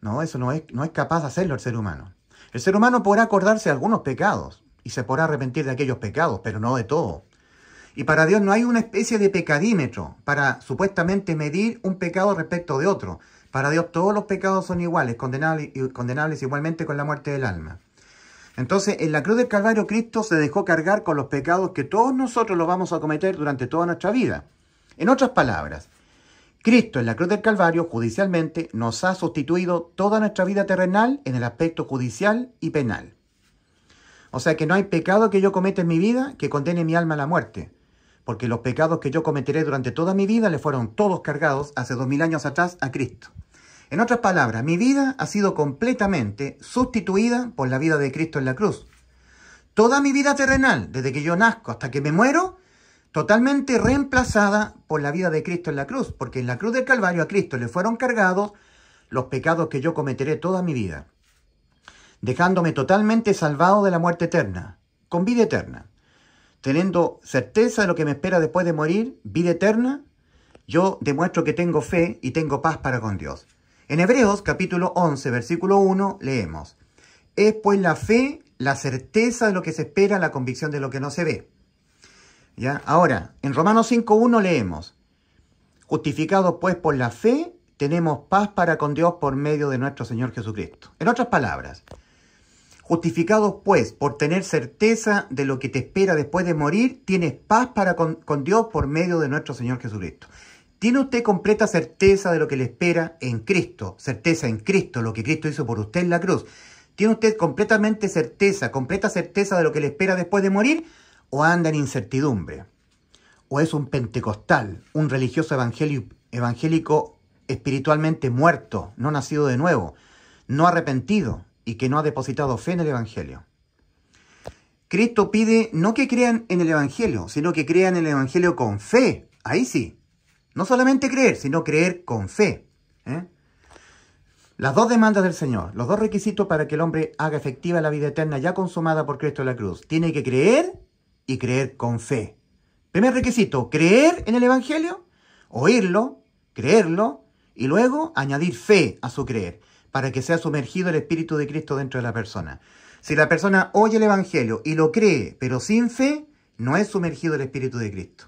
No, eso no es, no es capaz de hacerlo el ser humano. El ser humano podrá acordarse de algunos pecados y se podrá arrepentir de aquellos pecados, pero no de todo. Y para Dios no hay una especie de pecadímetro para supuestamente medir un pecado respecto de otro. Para Dios todos los pecados son iguales, condenables, condenables igualmente con la muerte del alma. Entonces, en la cruz del Calvario Cristo se dejó cargar con los pecados que todos nosotros los vamos a cometer durante toda nuestra vida. En otras palabras, Cristo en la cruz del Calvario judicialmente nos ha sustituido toda nuestra vida terrenal en el aspecto judicial y penal. O sea que no hay pecado que yo cometa en mi vida que condene mi alma a la muerte, porque los pecados que yo cometeré durante toda mi vida le fueron todos cargados hace dos mil años atrás a Cristo. En otras palabras, mi vida ha sido completamente sustituida por la vida de Cristo en la cruz. Toda mi vida terrenal, desde que yo nazco hasta que me muero, totalmente reemplazada por la vida de Cristo en la cruz, porque en la cruz del Calvario a Cristo le fueron cargados los pecados que yo cometeré toda mi vida, dejándome totalmente salvado de la muerte eterna, con vida eterna, teniendo certeza de lo que me espera después de morir, vida eterna, yo demuestro que tengo fe y tengo paz para con Dios. En Hebreos capítulo 11, versículo 1, leemos, es pues la fe la certeza de lo que se espera, la convicción de lo que no se ve. Ahora, en Romanos 5.1 leemos, justificados pues por la fe, tenemos paz para con Dios por medio de nuestro Señor Jesucristo. En otras palabras, justificados pues por tener certeza de lo que te espera después de morir, tienes paz para con Dios por medio de nuestro Señor Jesucristo. ¿Tiene usted completa certeza de lo que le espera en Cristo? Certeza en Cristo, lo que Cristo hizo por usted en la cruz. ¿Tiene usted completamente certeza, completa certeza de lo que le espera después de morir? o anda en incertidumbre, o es un pentecostal, un religioso evangélico espiritualmente muerto, no nacido de nuevo, no arrepentido y que no ha depositado fe en el Evangelio. Cristo pide no que crean en el Evangelio, sino que crean en el Evangelio con fe. Ahí sí. No solamente creer, sino creer con fe. ¿eh? Las dos demandas del Señor, los dos requisitos para que el hombre haga efectiva la vida eterna ya consumada por Cristo en la cruz. Tiene que creer y creer con fe. Primer requisito, creer en el Evangelio, oírlo, creerlo y luego añadir fe a su creer para que sea sumergido el Espíritu de Cristo dentro de la persona. Si la persona oye el Evangelio y lo cree, pero sin fe, no es sumergido el Espíritu de Cristo.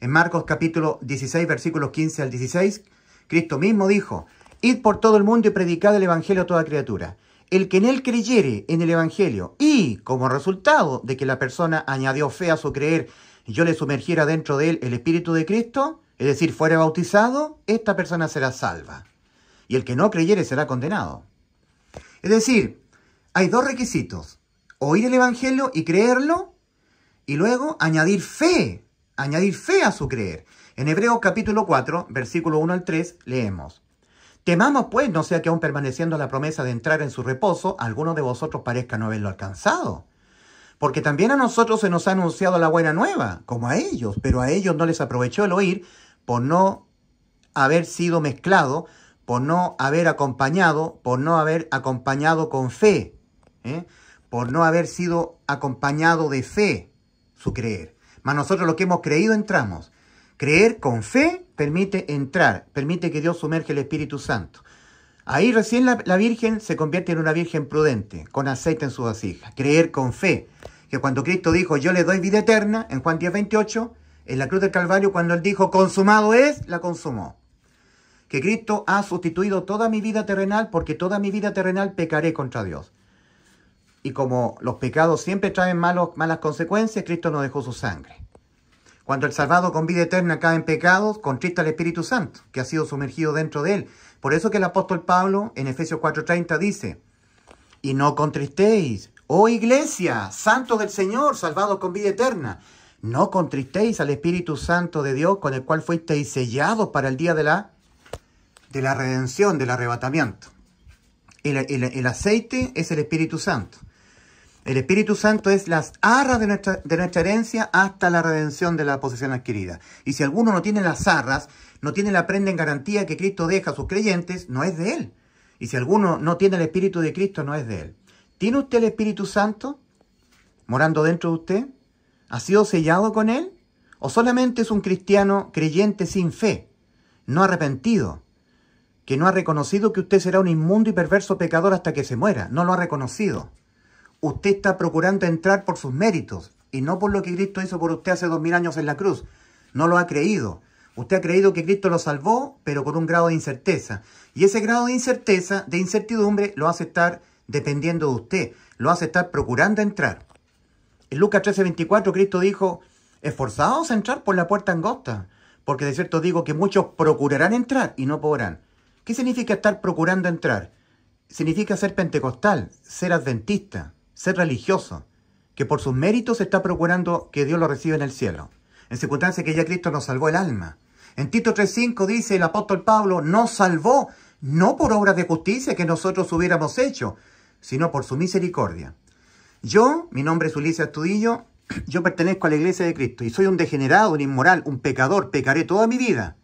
En Marcos capítulo 16, versículos 15 al 16, Cristo mismo dijo, Id por todo el mundo y predicad el Evangelio a toda criatura el que en él creyere en el Evangelio y como resultado de que la persona añadió fe a su creer y yo le sumergiera dentro de él el Espíritu de Cristo, es decir, fuera bautizado, esta persona será salva. Y el que no creyere será condenado. Es decir, hay dos requisitos. Oír el Evangelio y creerlo y luego añadir fe, añadir fe a su creer. En Hebreos capítulo 4, versículo 1 al 3, leemos. Temamos pues, no sea que aún permaneciendo la promesa de entrar en su reposo, alguno de vosotros parezca no haberlo alcanzado. Porque también a nosotros se nos ha anunciado la buena nueva, como a ellos, pero a ellos no les aprovechó el oír por no haber sido mezclado, por no haber acompañado, por no haber acompañado con fe, ¿eh? por no haber sido acompañado de fe su creer. Mas nosotros lo que hemos creído entramos Creer con fe permite entrar, permite que Dios sumerge el Espíritu Santo. Ahí recién la, Virgen se convierte en una Virgen prudente, con aceite en su vasija. Creer con fe, que cuando Cristo dijo, yo le doy vida eterna, en Juan 10, 28, en la cruz del Calvario, cuando él dijo, consumado es, la consumó. Que Cristo ha sustituido toda mi vida terrenal, porque toda mi vida terrenal pecaré contra Dios. Y como los pecados siempre traen malos, malas consecuencias, Cristo nos dejó su sangre. Cuando el salvado con vida eterna cae en pecados, contrista al Espíritu Santo, que ha sido sumergido dentro de él. Por eso que el apóstol Pablo en Efesios 4:30 dice, y no contristéis, oh iglesia, santos del Señor, salvados con vida eterna, no contristéis al Espíritu Santo de Dios con el cual fuisteis sellados para el día de la, de la redención, del arrebatamiento. el aceite es el Espíritu Santo. El Espíritu Santo es las arras de nuestra, herencia hasta la redención de la posesión adquirida. Y si alguno no tiene las arras, no tiene la prenda en garantía que Cristo deja a sus creyentes, no es de él. Y si alguno no tiene el Espíritu de Cristo, no es de él. ¿Tiene usted el Espíritu Santo morando dentro de usted? ¿Ha sido sellado con él? ¿O solamente es un cristiano creyente sin fe, no arrepentido, que no ha reconocido que usted será un inmundo y perverso pecador hasta que se muera? No lo ha reconocido. Usted está procurando entrar por sus méritos y no por lo que Cristo hizo por usted hace dos mil años en la cruz. No lo ha creído. Usted ha creído que Cristo lo salvó, pero con un grado de incerteza. Y ese grado de incerteza, de incertidumbre, lo hace estar dependiendo de usted, lo hace estar procurando entrar. En Lucas 13:24 Cristo dijo, esforzados a entrar por la puerta angosta, porque de cierto digo que muchos procurarán entrar y no podrán. ¿Qué significa estar procurando entrar? Significa ser pentecostal, ser adventista, ser religioso, que por sus méritos está procurando que Dios lo reciba en el cielo, en circunstancia que ya Cristo nos salvó el alma. En Tito 3.5 dice el apóstol Pablo, nos salvó no por obras de justicia que nosotros hubiéramos hecho, sino por su misericordia. Yo, mi nombre es Ulises Tudillo, [clears throat] yo pertenezco a la iglesia de Cristo y soy un degenerado, un inmoral, un pecador, pecaré toda mi vida.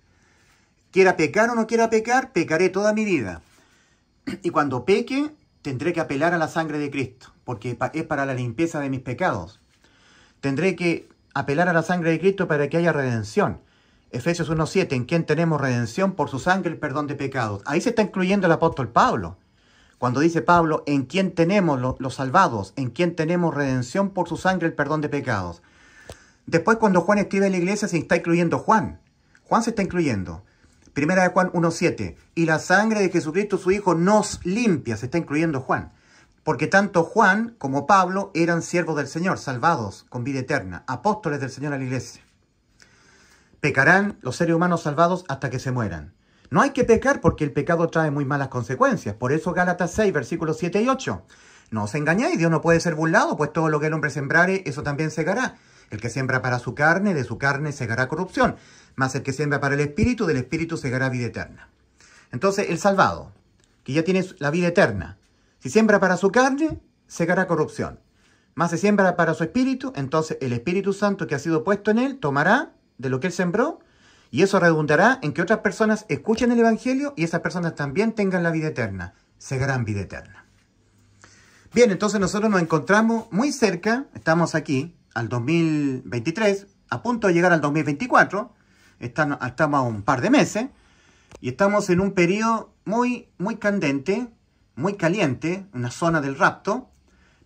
Quiera pecar o no quiera pecar, pecaré toda mi vida. [clears throat] Y cuando peque, Tendré que apelar a la sangre de Cristo, porque es para la limpieza de mis pecados. Tendré que apelar a la sangre de Cristo para que haya redención. Efesios 1.7, en quien tenemos redención por su sangre, el perdón de pecados. Ahí se está incluyendo el apóstol Pablo. Cuando dice Pablo, en quién tenemos los salvados, en quien tenemos redención por su sangre, el perdón de pecados. Después cuando Juan escribe en la iglesia se está incluyendo Juan. Juan se está incluyendo. Primera de Juan 1.7. Y la sangre de Jesucristo su Hijo nos limpia, se está incluyendo Juan. Porque tanto Juan como Pablo eran siervos del Señor, salvados con vida eterna, apóstoles del Señor a la iglesia. Pecarán los seres humanos salvados hasta que se mueran. No hay que pecar porque el pecado trae muy malas consecuencias. Por eso Gálatas 6, versículos 7 y 8. No os engañáis, Dios no puede ser burlado, pues todo lo que el hombre sembrare, eso también segará. El que siembra para su carne, de su carne segará corrupción. Más el que siembra para el Espíritu, del Espíritu segará vida eterna. Entonces, el salvado, que ya tiene la vida eterna, si siembra para su carne, segará corrupción. Más se siembra para su espíritu, entonces el Espíritu Santo que ha sido puesto en él tomará de lo que él sembró y eso redundará en que otras personas escuchen el Evangelio y esas personas también tengan la vida eterna, segarán vida eterna. Bien, entonces nosotros nos encontramos muy cerca, estamos aquí al 2023, a punto de llegar al 2024, estamos a un par de meses y estamos en un periodo muy, muy candente, muy caliente, una zona del rapto,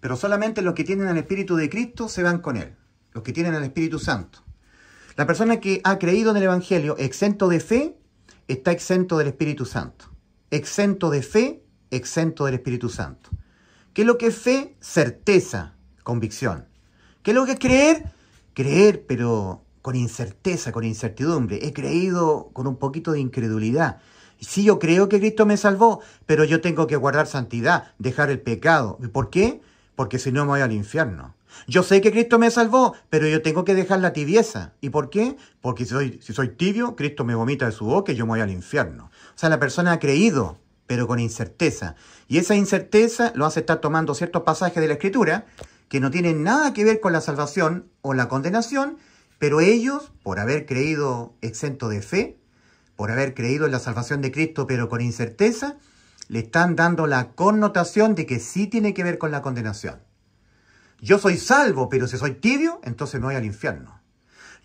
pero solamente los que tienen el Espíritu de Cristo se van con Él, los que tienen el Espíritu Santo. La persona que ha creído en el Evangelio exento de fe está exento del Espíritu Santo. Exento de fe, exento del Espíritu Santo. ¿Qué es lo que es fe? Certeza, convicción. ¿Qué es lo que es creer? Creer, pero con incerteza, con incertidumbre. He creído con un poquito de incredulidad. ...si yo creo que Cristo me salvó, pero yo tengo que guardar santidad, dejar el pecado. ¿Por qué? Porque si no me voy al infierno. Yo sé que Cristo me salvó, pero yo tengo que dejar la tibieza. ¿Y por qué? Porque si soy, si soy tibio, Cristo me vomita de su boca y yo me voy al infierno. O sea, la persona ha creído, pero con incerteza. Y esa incerteza lo hace estar tomando ciertos pasajes de la Escritura que no tienen nada que ver con la salvación o la condenación, pero ellos, por haber creído exento de fe, por haber creído en la salvación de Cristo pero con incerteza, le están dando la connotación de que sí tiene que ver con la condenación. Yo soy salvo, pero si soy tibio, entonces me voy al infierno.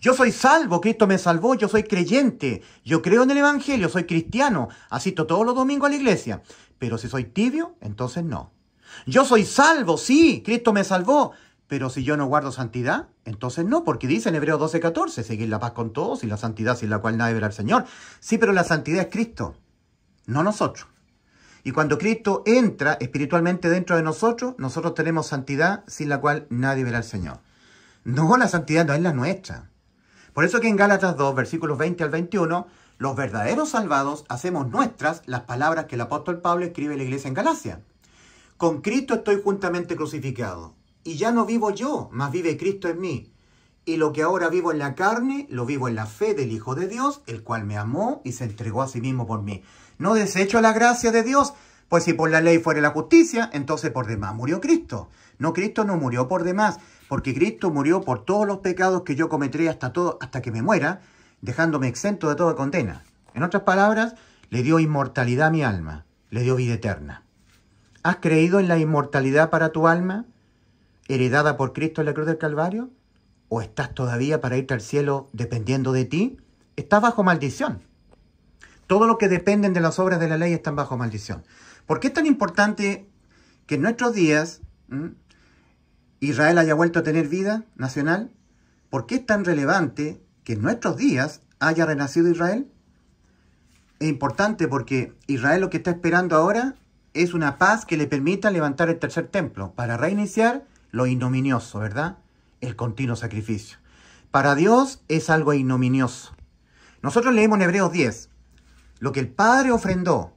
Yo soy salvo, Cristo me salvó, yo soy creyente, yo creo en el Evangelio, soy cristiano, asisto todos los domingos a la iglesia, pero si soy tibio, entonces no. Yo soy salvo, sí, Cristo me salvó, pero si yo no guardo santidad, entonces no, porque dice en 12, 12:14, seguir la paz con todos y la santidad sin la cual nadie verá al Señor. Sí, pero la santidad es Cristo, no nosotros. Y cuando Cristo entra espiritualmente dentro de nosotros, nosotros tenemos santidad sin la cual nadie verá al Señor. No, la santidad no es la nuestra. Por eso que en Gálatas 2, versículos 20 al 21, los verdaderos salvados hacemos nuestras las palabras que el apóstol Pablo escribe a la iglesia en Galacia. Con Cristo estoy juntamente crucificado y ya no vivo yo, mas vive Cristo en mí. Y lo que ahora vivo en la carne, lo vivo en la fe del Hijo de Dios, el cual me amó y se entregó a sí mismo por mí. No desecho la gracia de Dios, pues si por la ley fuera la justicia, entonces por demás murió Cristo. No, Cristo no murió por demás, porque Cristo murió por todos los pecados que yo cometeré hasta, todo, hasta que me muera, dejándome exento de toda condena. En otras palabras, le dio inmortalidad a mi alma, le dio vida eterna. ¿Has creído en la inmortalidad para tu alma? heredada por Cristo en la cruz del Calvario? ¿O estás todavía para irte al cielo dependiendo de ti? Estás bajo maldición. Todo lo que dependen de las obras de la ley están bajo maldición. ¿Por qué es tan importante que en nuestros días Israel haya vuelto a tener vida nacional? ¿Por qué es tan relevante que en nuestros días haya renacido Israel? Es importante porque Israel lo que está esperando ahora es una paz que le permita levantar el tercer templo para reiniciar lo ignominioso, ¿verdad? El continuo sacrificio. Para Dios es algo ignominioso. Nosotros leemos en Hebreos 10, lo que el Padre ofrendó,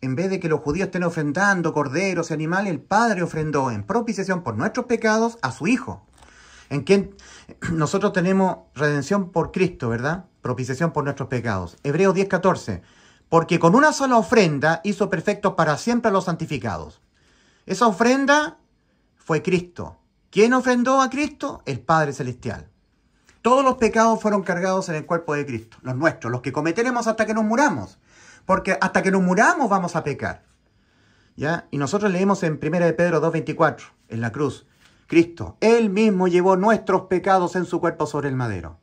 en vez de que los judíos estén ofrendando corderos y animales, el Padre ofrendó en propiciación por nuestros pecados a su Hijo, en quien [clears throat] nosotros tenemos redención por Cristo, ¿verdad? Propiciación por nuestros pecados. Hebreos 10, 14. Porque con una sola ofrenda hizo perfecto para siempre a los santificados. Esa ofrenda fue Cristo. ¿Quién ofendó a Cristo? El Padre Celestial. Todos los pecados fueron cargados en el cuerpo de Cristo, los nuestros, los que cometeremos hasta que nos muramos, porque hasta que nos muramos vamos a pecar. ¿Ya? Y nosotros leemos en 1 de Pedro 2:24, en la cruz, Cristo, él mismo llevó nuestros pecados en su cuerpo sobre el madero.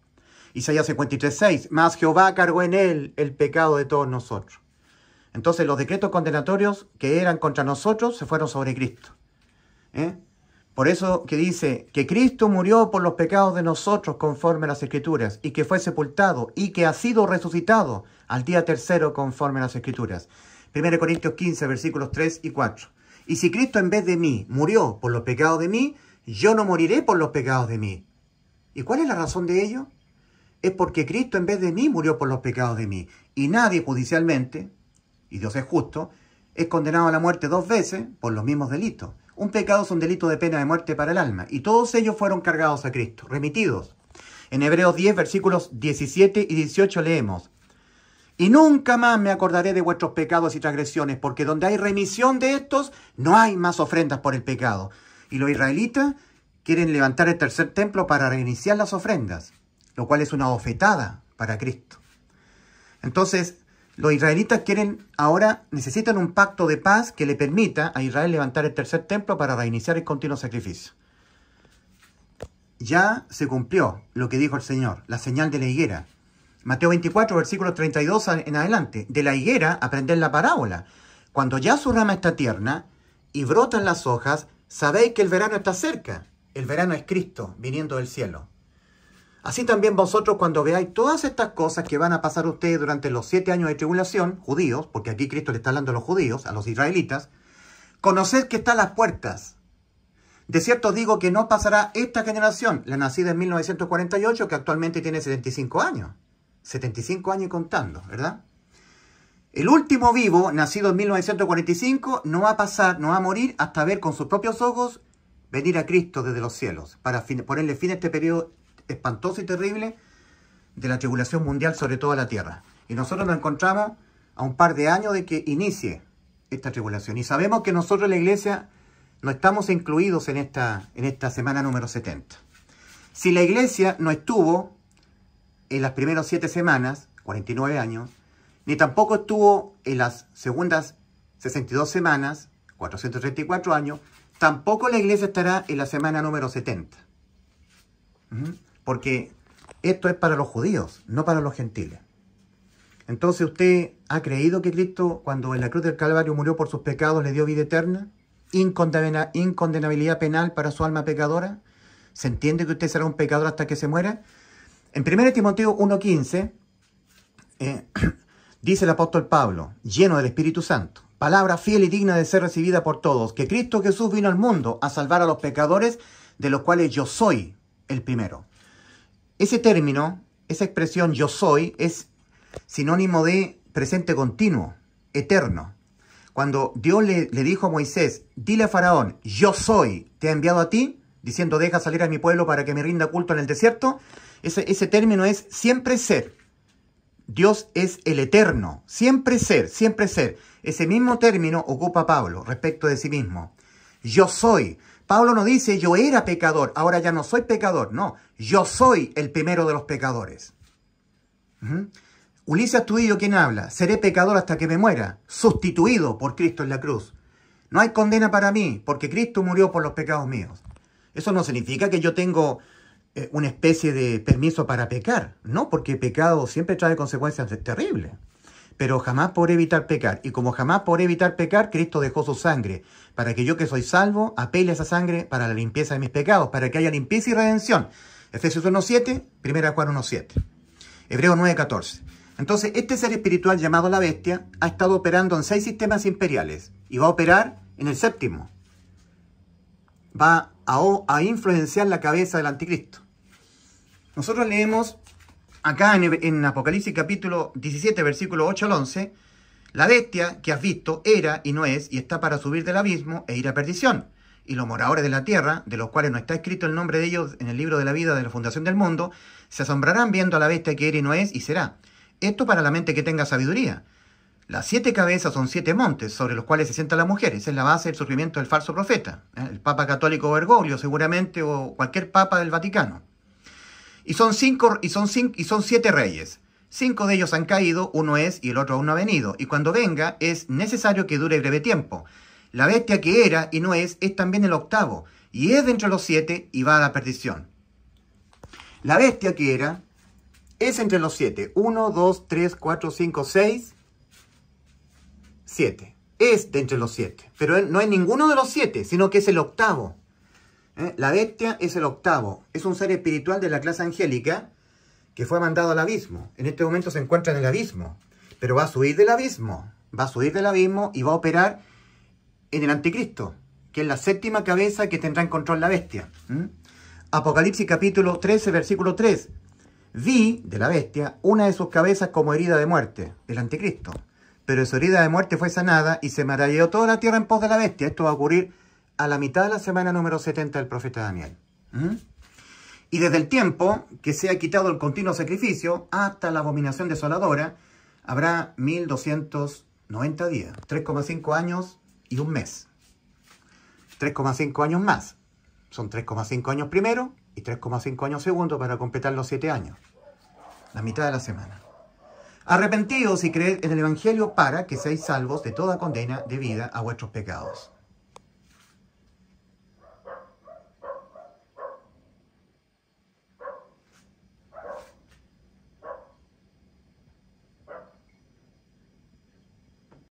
Isaías 53:6, más Jehová cargó en él el pecado de todos nosotros. Entonces los decretos condenatorios que eran contra nosotros se fueron sobre Cristo. ¿Eh? Por eso que dice que Cristo murió por los pecados de nosotros conforme a las escrituras y que fue sepultado y que ha sido resucitado al día tercero conforme a las escrituras. 1 Corintios 15 versículos 3 y 4. Y si Cristo en vez de mí murió por los pecados de mí, yo no moriré por los pecados de mí. ¿Y cuál es la razón de ello? Es porque Cristo en vez de mí murió por los pecados de mí. Y nadie judicialmente, y Dios es justo, es condenado a la muerte dos veces por los mismos delitos. Un pecado es un delito de pena de muerte para el alma, y todos ellos fueron cargados a Cristo, remitidos. En Hebreos 10, versículos 17 y 18 leemos, Y nunca más me acordaré de vuestros pecados y transgresiones, porque donde hay remisión de estos, no hay más ofrendas por el pecado. Y los israelitas quieren levantar el tercer templo para reiniciar las ofrendas, lo cual es una bofetada para Cristo. Entonces, los israelitas quieren ahora, necesitan un pacto de paz que le permita a Israel levantar el tercer templo para reiniciar el continuo sacrificio. Ya se cumplió lo que dijo el Señor, la señal de la higuera. Mateo 24, versículo 32 en adelante. De la higuera aprender la parábola. Cuando ya su rama está tierna y brotan las hojas, sabéis que el verano está cerca. El verano es Cristo viniendo del cielo. Así también vosotros cuando veáis todas estas cosas que van a pasar ustedes durante los siete años de tribulación, judíos, porque aquí Cristo le está hablando a los judíos, a los israelitas, conoced que están las puertas. De cierto digo que no pasará esta generación, la nacida en 1948, que actualmente tiene 75 años. 75 años y contando, ¿verdad? El último vivo, nacido en 1945, no va a pasar, no va a morir hasta ver con sus propios ojos venir a Cristo desde los cielos, para ponerle fin a este periodo espantoso y terrible de la tribulación mundial sobre toda la tierra. Y nosotros nos encontramos a un par de años de que inicie esta tribulación. Y sabemos que nosotros la iglesia no estamos incluidos en esta, en esta semana número 70. Si la iglesia no estuvo en las primeras siete semanas, 49 años, ni tampoco estuvo en las segundas 62 semanas, 434 años, tampoco la iglesia estará en la semana número 70. Porque esto es para los judíos, no para los gentiles. Entonces usted ha creído que Cristo, cuando en la cruz del Calvario murió por sus pecados, le dio vida eterna, incondenabilidad penal para su alma pecadora. ¿Se entiende que usted será un pecador hasta que se muera? En 1 Timoteo 1.15 eh, [clears throat] dice el apóstol Pablo, lleno del Espíritu Santo, palabra fiel y digna de ser recibida por todos, que Cristo Jesús vino al mundo a salvar a los pecadores, de los cuales yo soy el primero. Ese término, esa expresión yo soy, es sinónimo de presente continuo, eterno. Cuando Dios le, dijo a Moisés, dile a Faraón, yo soy, te ha enviado a ti, diciendo, deja salir a mi pueblo para que me rinda culto en el desierto, ese, ese término es siempre ser. Dios es el eterno, siempre ser, siempre ser. Ese mismo término ocupa Pablo respecto de sí mismo. Yo soy. Pablo nos dice, yo era pecador, ahora ya no soy pecador. No, yo soy el primero de los pecadores. Ulises, Ulises ¿quién habla? Seré pecador hasta que me muera, sustituido por Cristo en la cruz. No hay condena para mí, porque Cristo murió por los pecados míos. Eso no significa que yo tengo eh, una especie de permiso para pecar. No, porque pecado siempre trae consecuencias terribles pero jamás por evitar pecar. Y como jamás por evitar pecar, Cristo dejó su sangre, para que yo que soy salvo, apele a esa sangre para la limpieza de mis pecados, para que haya limpieza y redención. Efesios 1.7, 1 Juan 1.7, Hebreos 9.14. Entonces, este ser espiritual llamado la bestia ha estado operando en seis sistemas imperiales y va a operar en el séptimo. Va a influenciar la cabeza del anticristo. Nosotros leemos acá en, Apocalipsis capítulo 17, versículo 8 al 11, la bestia que has visto era y no es, y está para subir del abismo e ir a perdición. Y los moradores de la tierra, de los cuales no está escrito el nombre de ellos en el libro de la vida de la fundación del mundo, se asombrarán viendo a la bestia que era y no es y será. Esto para la mente que tenga sabiduría. Las siete cabezas son siete montes sobre los cuales se sienta la mujer. Esa es la base del surgimiento del falso profeta. ¿eh? El Papa Católico Bergoglio, seguramente, o cualquier Papa del Vaticano. Y son cinco, y son cinco, y son siete reyes. Cinco de ellos han caído, uno es y el otro aún no ha venido. Y cuando venga, es necesario que dure breve tiempo. La bestia que era y no es, es también el octavo, y es dentro de los siete y va a la perdición. La bestia que era es entre los siete. Uno, dos, tres, cuatro, cinco, seis, siete. Es de entre los siete. Pero no es ninguno de los siete, sino que es el octavo. ¿eh? La bestia es el octavo, es un ser espiritual de la clase angélica que fue mandado al abismo. En este momento se encuentra en el abismo, pero va a subir del abismo, va a subir del abismo y va a operar en el anticristo, que es la séptima cabeza que tendrá en control la bestia. Apocalipsis capítulo 13, versículo 3. Vi de la bestia una de sus cabezas como herida de muerte, del anticristo. Pero su herida de muerte fue sanada y se maravilló toda la tierra en pos de la bestia. Esto va a ocurrir a la mitad de la semana número 70 del profeta Daniel. Y desde el tiempo que se ha quitado el continuo sacrificio hasta la abominación desoladora, habrá 1290 días, 3,5 años y un mes. 3,5 años más. Son 3,5 años primero y 3,5 años segundo para completar los 7 años. La mitad de la semana. Arrepentidos y creed en el Evangelio para que seáis salvos de toda condena debida a vuestros pecados.